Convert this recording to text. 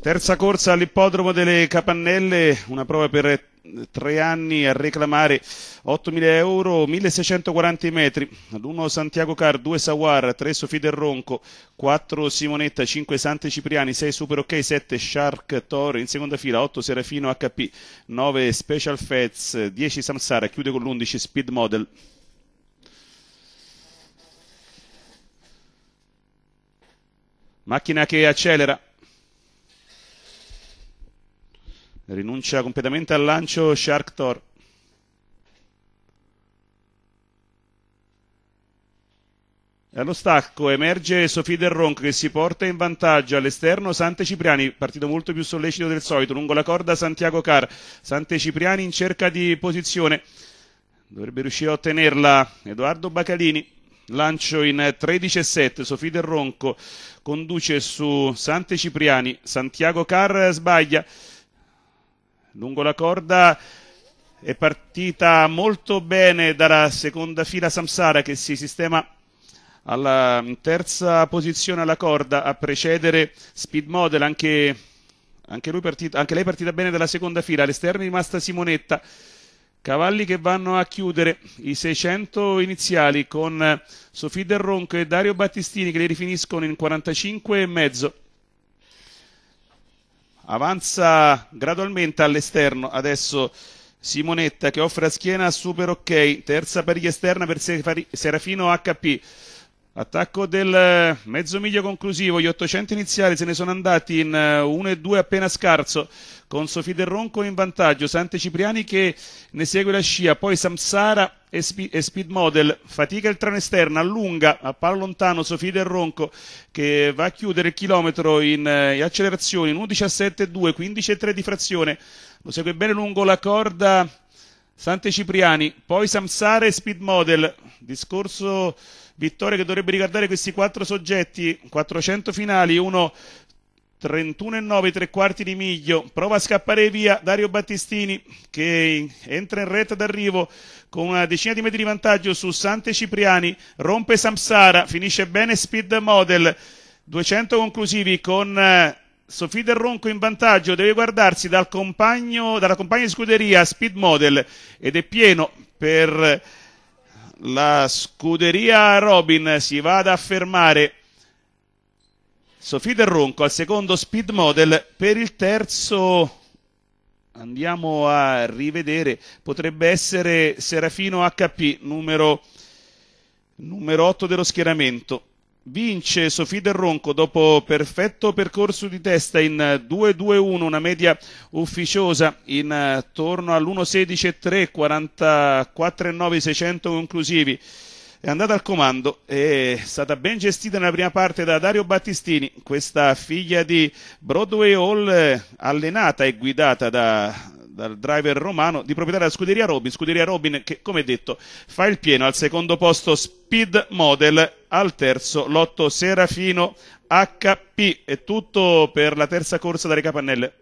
Terza corsa all'ippodromo delle Capannelle, una prova per eh, tre anni a reclamare 8.000 euro, 1.640 metri, l'1 Santiago Car, 2 Sawar, 3 Sofì del Ronco, 4 Simonetta, 5 Sante Cipriani, 6 Super Ok, 7 Shark Toro in seconda fila, 8 Serafino HP, 9 Special Feds, 10 Samsara, chiude con l'11 Speed Model. Macchina che accelera. rinuncia completamente al lancio Shark Tor. E allo stacco emerge Sofì Del Ronc che si porta in vantaggio all'esterno Sante Cipriani, partito molto più sollecito del solito, lungo la corda Santiago Car, Sante Cipriani in cerca di posizione, dovrebbe riuscire a ottenerla Edoardo Bacalini, lancio in 13-7, Sofì Del Ronco conduce su Sante Cipriani, Santiago Car sbaglia, lungo la corda è partita molto bene dalla seconda fila Samsara che si sistema alla terza posizione alla corda a precedere Speed Model anche, anche, partito, anche lei è partita bene dalla seconda fila all'esterno è rimasta Simonetta cavalli che vanno a chiudere i 600 iniziali con Sofì Del Ronco e Dario Battistini che li rifiniscono in 45 e mezzo avanza gradualmente all'esterno adesso Simonetta che offre a schiena super ok terza pariglia esterna per Serafino HP Attacco del eh, mezzo miglio conclusivo, gli 800 iniziali se ne sono andati in 1 eh, e 2 appena scarso, con Sofì Del Ronco in vantaggio, Sante Cipriani che ne segue la scia, poi Samsara e, Speed Model, fatica il treno esterno, allunga a palo lontano Sofì Del Ronco che va a chiudere il chilometro in, eh, in accelerazione, in 1.17.2, 15.3 di frazione, lo segue bene lungo la corda Sante Cipriani, poi Samsara e Speed Model, discorso vittoria che dovrebbe riguardare questi quattro soggetti, 400 finali, uno 31,9, tre quarti di miglio, prova a scappare via Dario Battistini che entra in retta d'arrivo con una decina di metri di vantaggio su Sante Cipriani, rompe Samsara, finisce bene Speed Model, 200 conclusivi con eh, Sofì Del Ronco in vantaggio, deve guardarsi dal compagno, dalla compagna di scuderia Speed Model ed è pieno per la scuderia Robin, si va ad affermare Sofì Del Ronco al secondo Speed Model, per il terzo andiamo a rivedere, potrebbe essere Serafino HP numero, numero 8 dello schieramento. Vince Sofì Del Ronco dopo perfetto percorso di testa in 2-2-1, una media ufficiosa intorno all'1-16-3, 44,9 600 conclusivi è andata al comando è stata ben gestita nella prima parte da Dario Battistini, questa figlia di Broadway Hall eh, allenata e guidata da dal driver romano di proprietà della scuderia Robin, scuderia Robin che come detto fa il pieno al secondo posto Speed Model, al terzo lotto Serafino HP, è tutto per la terza corsa dalle capannelle.